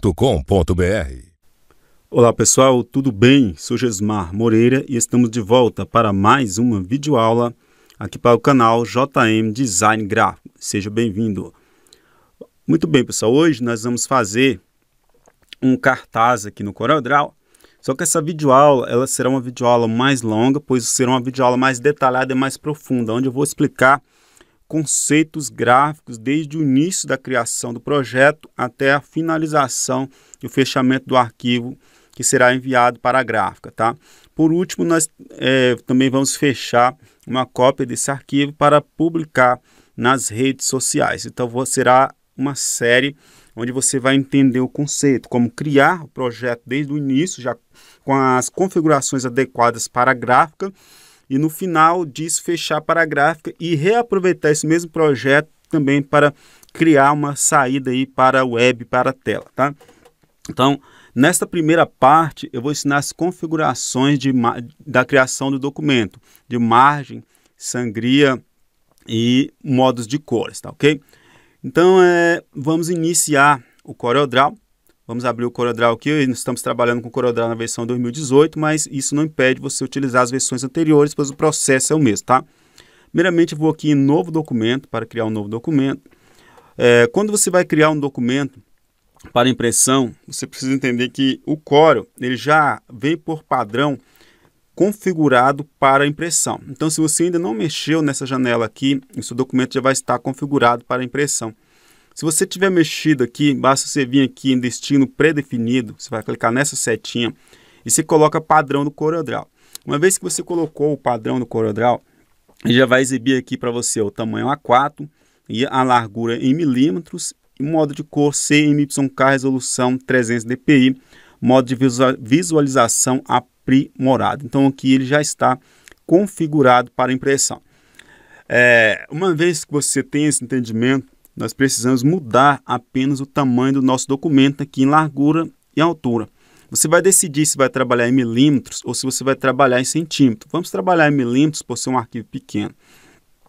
www.gesmar.com.br. Olá pessoal, tudo bem? Sou Gesmar Moreira e estamos de volta para mais uma videoaula aqui para o canal JM Design Gráfico. Seja bem-vindo. Muito bem, pessoal, hoje nós vamos fazer um cartaz aqui no CorelDRAW. Só que essa videoaula, ela será uma videoaula mais longa, pois será uma videoaula mais detalhada e mais profunda, onde eu vou explicar conceitos gráficos desde o início da criação do projeto até a finalização e o fechamento do arquivo que será enviado para a gráfica. Tá? Por último, nós é, também vamos fechar uma cópia desse arquivo para publicar nas redes sociais. Então, será uma série onde você vai entender o conceito, como criar o projeto desde o início, já com as configurações adequadas para a gráfica e no final disso fechar para a gráfica e reaproveitar esse mesmo projeto também para criar uma saída aí para a web, para a tela, tá? Então, nesta primeira parte, eu vou ensinar as configurações de, da criação do documento, de margem, sangria e modos de cores, tá ok? Então, é, vamos iniciar o CorelDRAW Vamos abrir o CorelDRAW aqui, estamos trabalhando com o CorelDRAW na versão 2018, mas isso não impede você utilizar as versões anteriores, pois o processo é o mesmo, tá? Primeiramente, vou aqui em novo documento, para criar um novo documento. É, quando você vai criar um documento para impressão, você precisa entender que o Corel ele já vem por padrão configurado para impressão. Então, se você ainda não mexeu nessa janela aqui, o seu documento já vai estar configurado para impressão. Se você tiver mexido aqui, basta você vir aqui em destino predefinido, você vai clicar nessa setinha e você coloca padrão no CorelDRAW. Uma vez que você colocou o padrão no CorelDRAW, ele já vai exibir aqui para você o tamanho A4 e a largura em milímetros, e modo de cor CMYK, resolução 300 dpi, modo de visualização aprimorado. Então aqui ele já está configurado para impressão. É, uma vez que você tem esse entendimento, nós precisamos mudar apenas o tamanho do nosso documento aqui em largura e altura. Você vai decidir se vai trabalhar em milímetros ou se você vai trabalhar em centímetro. Vamos trabalhar em milímetros por ser um arquivo pequeno.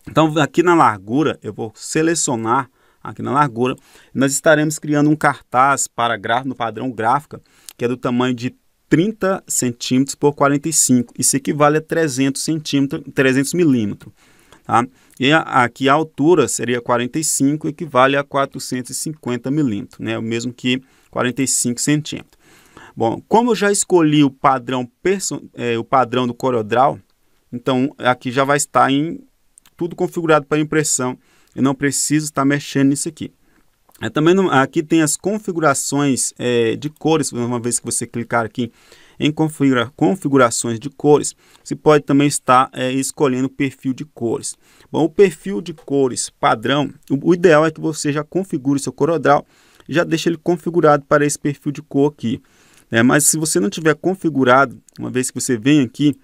Então, aqui na largura, eu vou selecionar aqui na largura. Nós estaremos criando um cartaz para no padrão gráfica, que é do tamanho de 30 centímetros por 45. Isso equivale a 300 centímetros, 300 milímetros. Tá? E aqui a altura seria 45, equivale a 450 milímetros, né? o mesmo que 45 centímetros. Bom, como eu já escolhi o padrão, é, o padrão do CorelDRAW, então aqui já vai estar em tudo configurado para impressão. Eu não preciso estar mexendo nisso aqui. É, também não, aqui tem as configurações é, de cores, uma vez que você clicar aqui em configura, configurações de cores, você pode também estar é, escolhendo o perfil de cores. Bom, o perfil de cores padrão, o, o ideal é que você já configure seu corodral, já deixe ele configurado para esse perfil de cor aqui. É, mas se você não tiver configurado, uma vez que você vem aqui,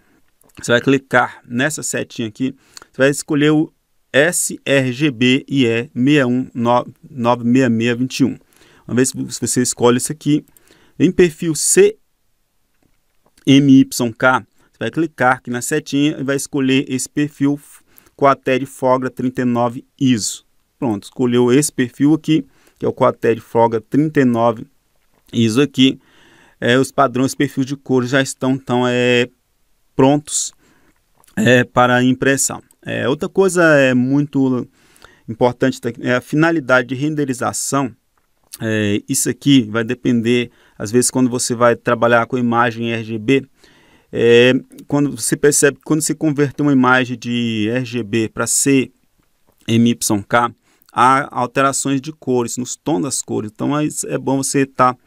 você vai clicar nessa setinha aqui, você vai escolher o sRGB IE 6196621. Uma vez que você escolhe isso aqui, em perfil C MYK, você vai clicar aqui na setinha e vai escolher esse perfil Quateri Fogra 39 ISO. Pronto, escolheu esse perfil aqui, que é o Quateri Fogra 39 ISO aqui. É, os padrões perfil de cor já estão então, é, prontos é, para impressão. É, outra coisa é muito importante tá é a finalidade de renderização. É, isso aqui vai depender às vezes, quando você vai trabalhar com imagem RGB, é, quando você percebe quando se converte uma imagem de RGB para CMYK, há alterações de cores, nos tons das cores. Então, é, é bom você estar tá,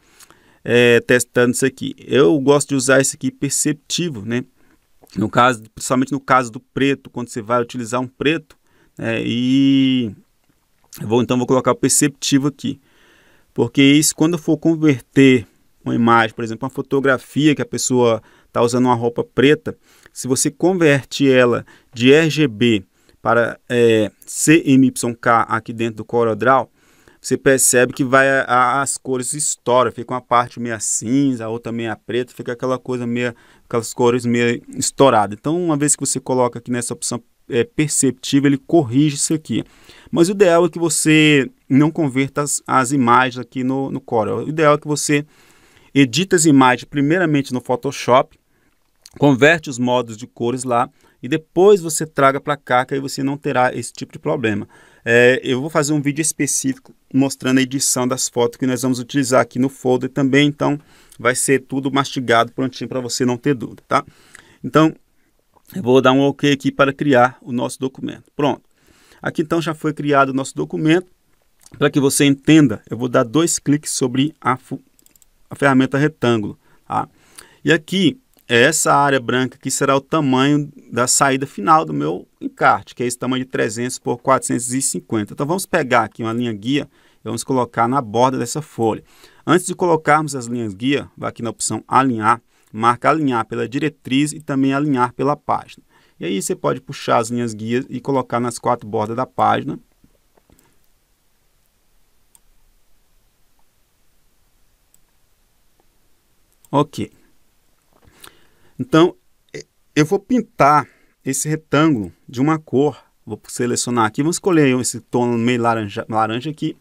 é, testando isso aqui. Eu gosto de usar esse aqui perceptivo, né? No caso, principalmente no caso do preto, quando você vai utilizar um preto, né? e vou então vou colocar o perceptivo aqui porque isso quando eu for converter uma imagem, por exemplo, uma fotografia que a pessoa está usando uma roupa preta, se você converte ela de RGB para é, CMYK aqui dentro do CorelDRAW, você percebe que vai a, as cores estouram, fica uma parte meia cinza, a outra meia preta, fica aquela coisa meio, aquelas cores meio estouradas. Então, uma vez que você coloca aqui nessa opção é, perceptível, ele corrige isso aqui. Mas o ideal é que você não converta as, as imagens aqui no, no Corel. O ideal é que você edita as imagens primeiramente no Photoshop, converte os modos de cores lá e depois você traga para cá, que aí você não terá esse tipo de problema. É, eu vou fazer um vídeo específico mostrando a edição das fotos que nós vamos utilizar aqui no folder também, então vai ser tudo mastigado prontinho para você não ter dúvida, tá? Então, eu vou dar um OK aqui para criar o nosso documento. Pronto. Aqui então já foi criado o nosso documento. Para que você entenda, eu vou dar dois cliques sobre a a ferramenta retângulo. Tá? E aqui é essa área branca que será o tamanho da saída final do meu encarte, que é esse tamanho de 300 por 450. Então vamos pegar aqui uma linha guia e vamos colocar na borda dessa folha. Antes de colocarmos as linhas guia, vai aqui na opção alinhar, marca alinhar pela diretriz e também alinhar pela página. E aí você pode puxar as linhas guias e colocar nas quatro bordas da página Ok. Então, eu vou pintar esse retângulo de uma cor. Vou selecionar aqui, vamos escolher esse tom meio laranja, laranja aqui,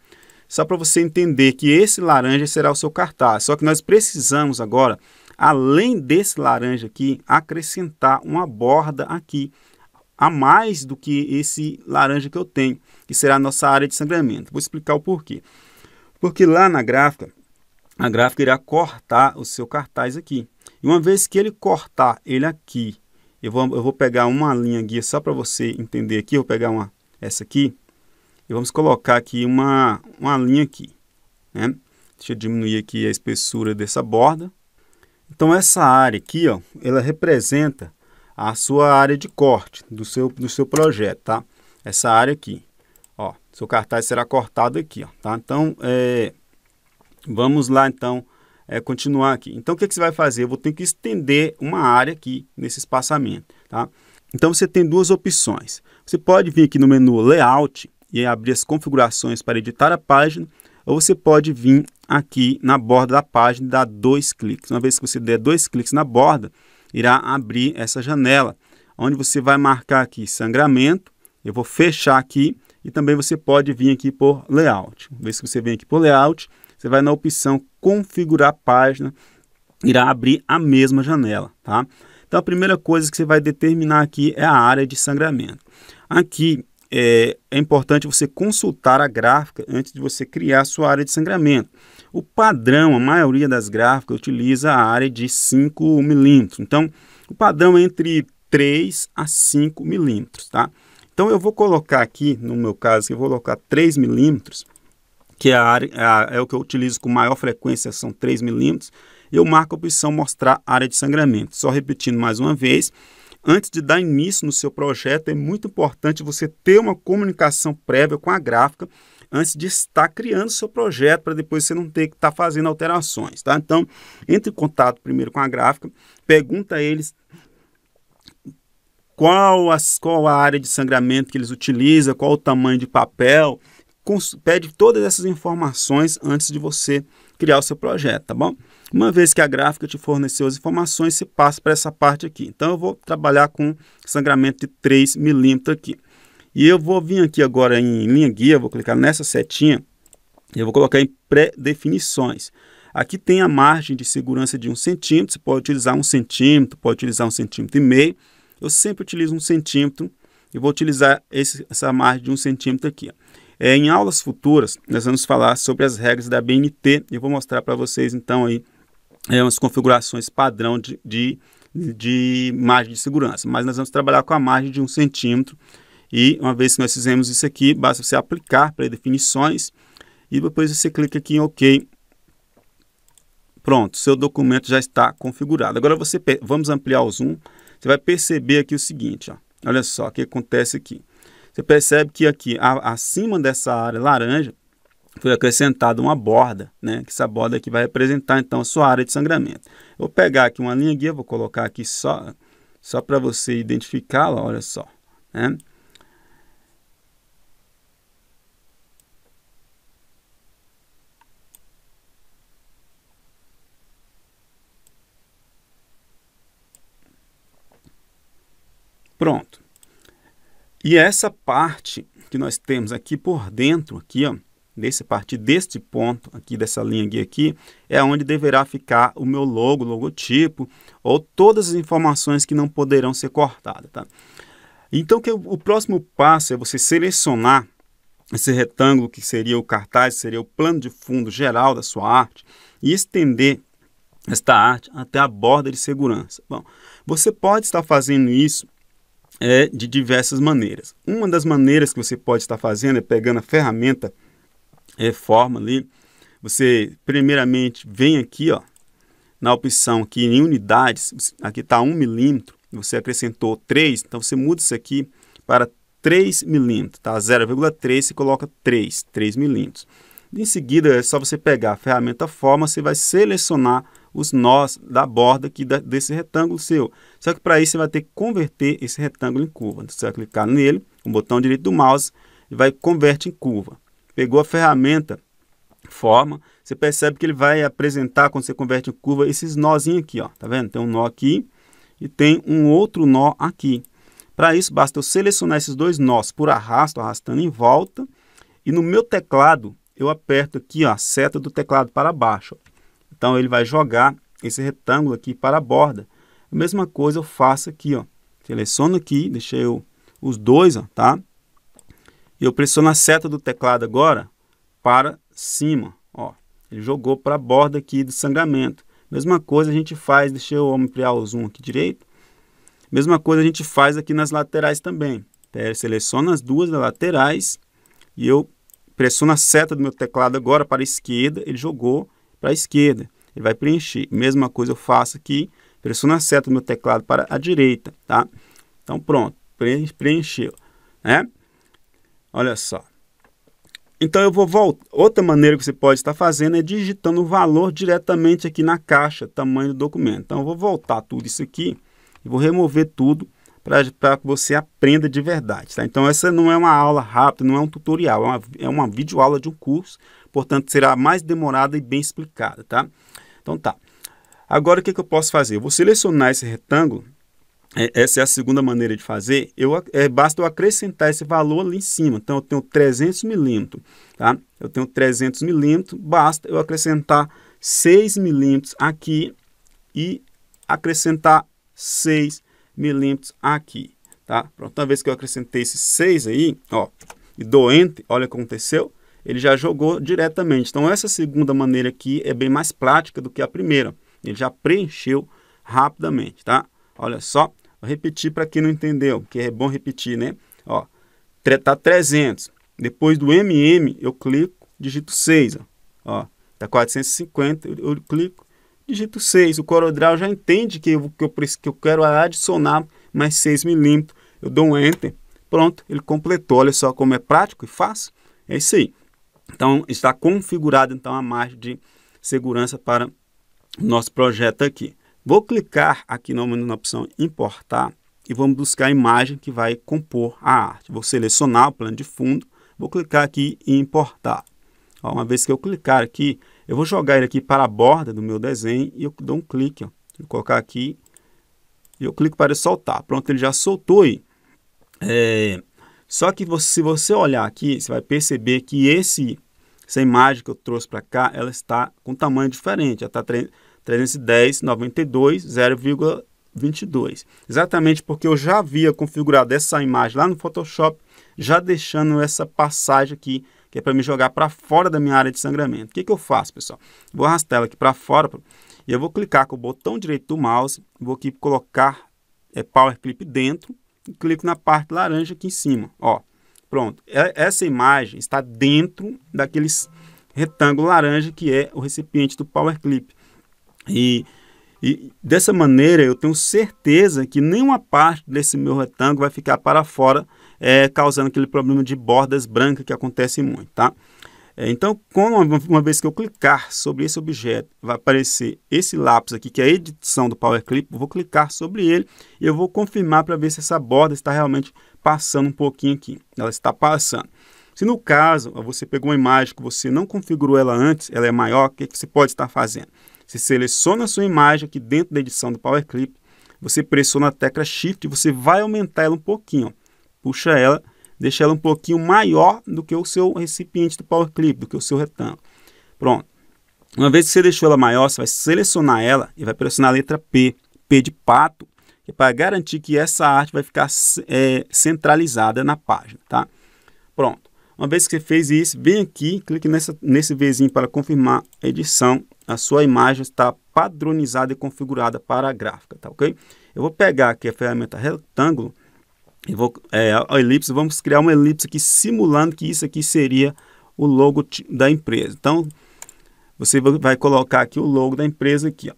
só para você entender que esse laranja será o seu cartaz. Só que nós precisamos agora, além desse laranja aqui, acrescentar uma borda aqui, a mais do que esse laranja que eu tenho, que será a nossa área de sangramento. Vou explicar o porquê. Porque lá na gráfica, a gráfica irá cortar o seu cartaz aqui. E uma vez que ele cortar ele aqui, eu vou, eu vou pegar uma linha guia só para você entender aqui, eu vou pegar uma, essa aqui, e vamos colocar aqui uma, uma linha aqui. Né? Deixa eu diminuir aqui a espessura dessa borda. Então essa área aqui, ó, ela representa a sua área de corte do seu, do seu projeto, tá? Essa área aqui, ó, seu cartaz será cortado aqui, ó, tá? Então, é, Vamos lá então é, continuar aqui. Então o que, é que você vai fazer? Eu vou ter que estender uma área aqui nesse espaçamento, tá? Então você tem duas opções. Você pode vir aqui no menu Layout e abrir as configurações para editar a página, ou você pode vir aqui na borda da página e dar dois cliques. Uma vez que você der dois cliques na borda, irá abrir essa janela, onde você vai marcar aqui sangramento, eu vou fechar aqui e também você pode vir aqui por layout. Uma vez que você vem aqui por layout, você vai na opção configurar página, irá abrir a mesma janela, tá? Então a primeira coisa que você vai determinar aqui é a área de sangramento. Aqui é, é, importante você consultar a gráfica antes de você criar a sua área de sangramento. O padrão, a maioria das gráficas utiliza a área de 5 milímetros. Então, o padrão é entre 3 a 5 milímetros, tá? Então, eu vou colocar aqui, no meu caso, eu vou colocar 3 milímetros que é, a área, é, é o que eu utilizo com maior frequência, são 3 milímetros, eu marco a opção mostrar área de sangramento. Só repetindo mais uma vez, antes de dar início no seu projeto, é muito importante você ter uma comunicação prévia com a gráfica antes de estar criando seu projeto para depois você não ter que estar tá fazendo alterações, tá? Então, entre em contato primeiro com a gráfica, pergunta a eles qual, as, qual a área de sangramento que eles utilizam, qual o tamanho de papel, pede todas essas informações antes de você criar o seu projeto, tá bom? Uma vez que a gráfica te forneceu as informações, você passa para essa parte aqui. Então, eu vou trabalhar com sangramento de 3 milímetros aqui. E eu vou vir aqui agora em linha guia, vou clicar nessa setinha e eu vou colocar em pré-definições. Aqui tem a margem de segurança de 1 centímetro, você pode utilizar 1 centímetro, pode utilizar 1 centímetro e meio. Eu sempre utilizo 1 centímetro e vou utilizar esse, essa margem de 1 centímetro aqui. É, em aulas futuras, nós vamos falar sobre as regras da BNT e eu vou mostrar para vocês então aí é, umas configurações padrão de, de, de margem de segurança. Mas nós vamos trabalhar com a margem de um centímetro e uma vez que nós fizemos isso aqui, basta você aplicar para definições e depois você clica aqui em OK. Pronto, seu documento já está configurado. Agora você vamos ampliar o zoom. Você vai perceber aqui o seguinte, ó. olha só o que acontece aqui. Você percebe que aqui, a, acima dessa área laranja, foi acrescentada uma borda, né? Que essa borda aqui vai representar então a sua área de sangramento. vou pegar aqui uma linha guia, vou colocar aqui só, só para você identificá-la, olha só, né? Pronto. E essa parte que nós temos aqui por dentro, aqui, ó, desse parte deste ponto aqui dessa linha guia aqui, é onde deverá ficar o meu logo, logotipo ou todas as informações que não poderão ser cortadas, tá? Então que o próximo passo é você selecionar esse retângulo que seria o cartaz, seria o plano de fundo geral da sua arte e estender esta arte até a borda de segurança. Bom, você pode estar fazendo isso é de diversas maneiras. Uma das maneiras que você pode estar fazendo é pegando a ferramenta reforma é, ali. Você primeiramente vem aqui, ó, na opção aqui em unidades, aqui está 1 milímetro, você acrescentou 3, então você muda isso aqui para 3 milímetros, tá? 0,3 você coloca 3, 3 milímetros. Em seguida, é só você pegar a ferramenta forma, você vai selecionar os nós da borda aqui da, desse retângulo seu. Só que para isso você vai ter que converter esse retângulo em curva. você vai clicar nele, com o botão direito do mouse, e vai converte em curva. Pegou a ferramenta, forma, você percebe que ele vai apresentar, quando você converte em curva, esses nozinhos aqui. Ó, tá vendo? Tem um nó aqui e tem um outro nó aqui. Para isso, basta eu selecionar esses dois nós por arrasto, arrastando em volta. E no meu teclado, eu aperto aqui ó, a seta do teclado para baixo. Então ele vai jogar esse retângulo aqui para a borda. A mesma coisa eu faço aqui, ó. Seleciono aqui, deixei os dois, ó, tá? E eu pressiono a seta do teclado agora para cima, ó. Ele jogou para a borda aqui do sangramento. Mesma coisa a gente faz, deixei eu ampliar o zoom aqui direito. Mesma coisa a gente faz aqui nas laterais também. Seleciono as duas laterais e eu pressiono a seta do meu teclado agora para a esquerda, ele jogou para a esquerda. Ele vai preencher. Mesma coisa eu faço aqui. Pressiono a seta do meu teclado para a direita, tá? Então, pronto. Preencheu, né? Olha só. Então, eu vou voltar. Outra maneira que você pode estar fazendo é digitando o valor diretamente aqui na caixa, tamanho do documento. Então, eu vou voltar tudo isso aqui e vou remover tudo para que você aprenda de verdade. Tá? Então, essa não é uma aula rápida, não é um tutorial, é uma, é uma videoaula de um curso portanto será mais demorada e bem explicada, tá? Então tá. Agora o que, que eu posso fazer? Eu vou selecionar esse retângulo, é, essa é a segunda maneira de fazer, eu, é, basta eu acrescentar esse valor ali em cima, então eu tenho 300 milímetros, tá? Eu tenho 300 milímetros, basta eu acrescentar 6 milímetros aqui e acrescentar 6 milímetros aqui, tá? Pronto, uma vez que eu acrescentei esses 6 aí, ó, e dou Enter, olha o que aconteceu, ele já jogou diretamente. Então, essa segunda maneira aqui é bem mais prática do que a primeira. Ele já preencheu rapidamente, tá? Olha só, vou repetir para quem não entendeu, que é bom repetir, né? Ó, tá 300. Depois do MM, eu clico, digito 6. Ó, tá 450, eu, eu clico, digito 6. O CorelDRAW já entende que eu, que eu, que eu quero adicionar mais 6 milímetros. Eu dou um Enter, pronto, ele completou. Olha só como é prático e fácil. É isso aí. Então, está configurada então a margem de segurança para o nosso projeto aqui. Vou clicar aqui no menu na opção importar e vamos buscar a imagem que vai compor a arte. Vou selecionar o plano de fundo, vou clicar aqui em importar. Ó, uma vez que eu clicar aqui, eu vou jogar ele aqui para a borda do meu desenho e eu dou um clique. Ó. Vou colocar aqui e eu clico para soltar. Pronto, ele já soltou aí. É... Só que você, se você olhar aqui, você vai perceber que esse essa imagem que eu trouxe para cá, ela está com tamanho diferente, ela está 310, 92, 0,22. Exatamente porque eu já havia configurado essa imagem lá no Photoshop, já deixando essa passagem aqui, que é para me jogar para fora da minha área de sangramento. O que, que eu faço, pessoal? Vou arrastar ela aqui para fora e eu vou clicar com o botão direito do mouse, vou aqui colocar é, Power Clip dentro, clico na parte laranja aqui em cima, ó. Pronto. Essa imagem está dentro daquele retângulo laranja que é o recipiente do Power Clip. E, e dessa maneira eu tenho certeza que nenhuma parte desse meu retângulo vai ficar para fora, é, causando aquele problema de bordas brancas que acontece muito, tá? É, então, com uma vez que eu clicar sobre esse objeto, vai aparecer esse lápis aqui, que é a edição do Power Clip. Eu vou clicar sobre ele e eu vou confirmar para ver se essa borda está realmente passando um pouquinho aqui. Ela está passando. Se no caso você pegou uma imagem que você não configurou ela antes, ela é maior, o que, é que você pode estar fazendo? Você seleciona a sua imagem aqui dentro da edição do Power Clip, você pressiona a tecla Shift e você vai aumentar ela um pouquinho. Ó. Puxa ela deixa ela um pouquinho maior do que o seu recipiente do Power Clip, do que o seu retângulo. Pronto. Uma vez que você deixou ela maior, você vai selecionar ela e vai pressionar a letra P, P de pato, que é para garantir que essa arte vai ficar é, centralizada na página, tá? Pronto. Uma vez que você fez isso, vem aqui, clique nessa, nesse Vzinho para confirmar a edição. A sua imagem está padronizada e configurada para a gráfica, tá ok? Eu vou pegar aqui a ferramenta retângulo vou, é, a elipse, vamos criar uma elipse aqui simulando que isso aqui seria o logo da empresa. Então, você vai colocar aqui o logo da empresa aqui, ó.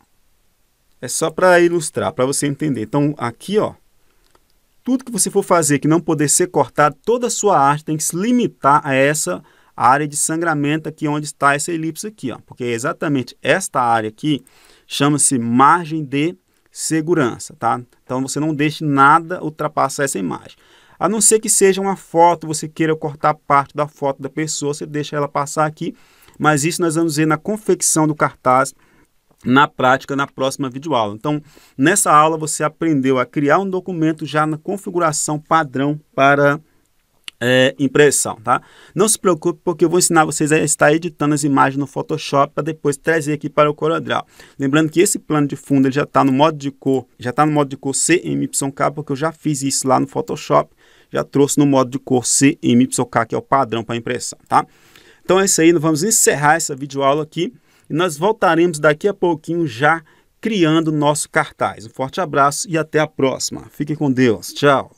É só para ilustrar, para você entender. Então, aqui, ó, tudo que você for fazer que não poder ser cortado, toda a sua arte tem que se limitar a essa área de sangramento aqui onde está essa elipse aqui, ó, porque é exatamente esta área aqui chama-se margem de segurança, tá? Então você não deixe nada ultrapassar essa imagem. A não ser que seja uma foto, você queira cortar parte da foto da pessoa, você deixa ela passar aqui, mas isso nós vamos ver na confecção do cartaz na prática na próxima videoaula. Então, nessa aula você aprendeu a criar um documento já na configuração padrão para é, impressão, tá? Não se preocupe porque eu vou ensinar vocês a estar editando as imagens no Photoshop para depois trazer aqui para o CorelDRAW. Lembrando que esse plano de fundo ele já está no modo de cor, já está no modo de cor CMYK porque eu já fiz isso lá no Photoshop, já trouxe no modo de cor CMYK que é o padrão para impressão, tá? Então é isso aí, nós vamos encerrar essa videoaula aqui e nós voltaremos daqui a pouquinho já criando nosso cartaz. Um forte abraço e até a próxima. Fique com Deus. Tchau.